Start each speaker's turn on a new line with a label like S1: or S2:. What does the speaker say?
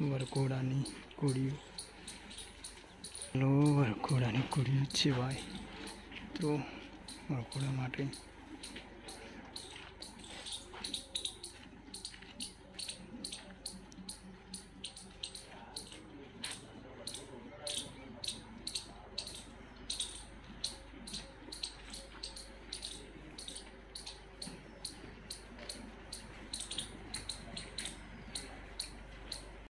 S1: વરકોડાની કોળીઓ લો વરકોડાની કોળીઓ છે ભાઈ તો વરકોડા માટે